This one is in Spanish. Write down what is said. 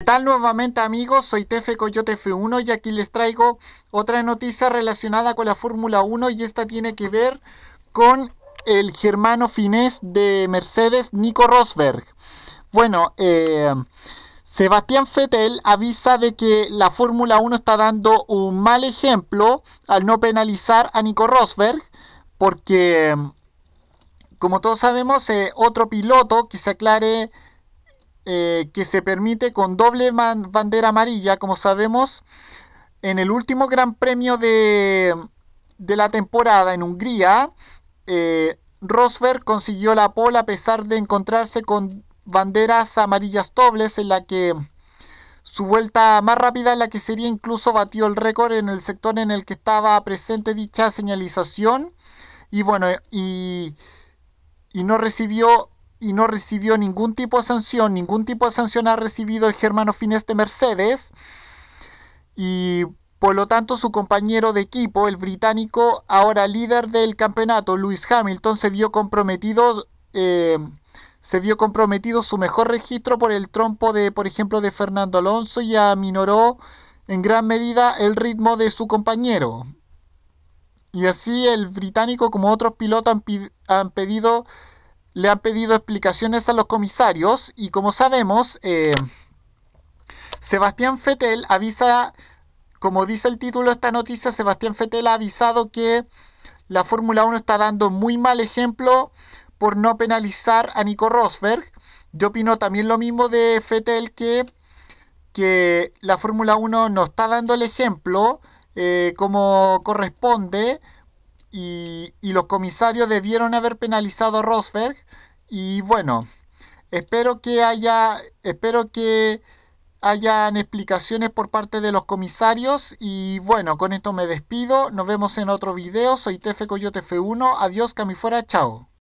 ¿Qué tal nuevamente amigos? Soy Tefe Coyote F1 y aquí les traigo otra noticia relacionada con la Fórmula 1 y esta tiene que ver con el germano finés de Mercedes, Nico Rosberg. Bueno, eh, Sebastián Fettel avisa de que la Fórmula 1 está dando un mal ejemplo al no penalizar a Nico Rosberg porque, como todos sabemos, eh, otro piloto que se aclare eh, que se permite con doble bandera amarilla, como sabemos, en el último Gran Premio de, la temporada en Hungría, eh, Rosberg consiguió la pole a pesar de encontrarse con banderas amarillas dobles en la que su vuelta más rápida en la que sería incluso batió el récord en el sector en el que estaba presente dicha señalización y bueno y, y no recibió y no recibió ningún tipo de sanción, ningún tipo de sanción ha recibido el Germano Fineste de Mercedes y por lo tanto su compañero de equipo, el británico, ahora líder del campeonato, Luis Hamilton, se vio comprometido, eh, se vio comprometido su mejor registro por el trompo de, por ejemplo, de Fernando Alonso y aminoró en gran medida el ritmo de su compañero. Y así el británico como otros pilotos han pedido le han pedido explicaciones a los comisarios y como sabemos, eh, Sebastián Fetel avisa, como dice el título de esta noticia, Sebastián Fetel ha avisado que la Fórmula 1 está dando muy mal ejemplo por no penalizar a Nico Rosberg. Yo opino también lo mismo de Fetel que, que la Fórmula 1 no está dando el ejemplo eh, como corresponde y, y, los comisarios debieron haber penalizado a Rosberg y bueno, espero que haya, espero que hayan explicaciones por parte de los comisarios y bueno, con esto me despido, nos vemos en otro video, soy Tefe Coyote F1, adiós, fuera. chao.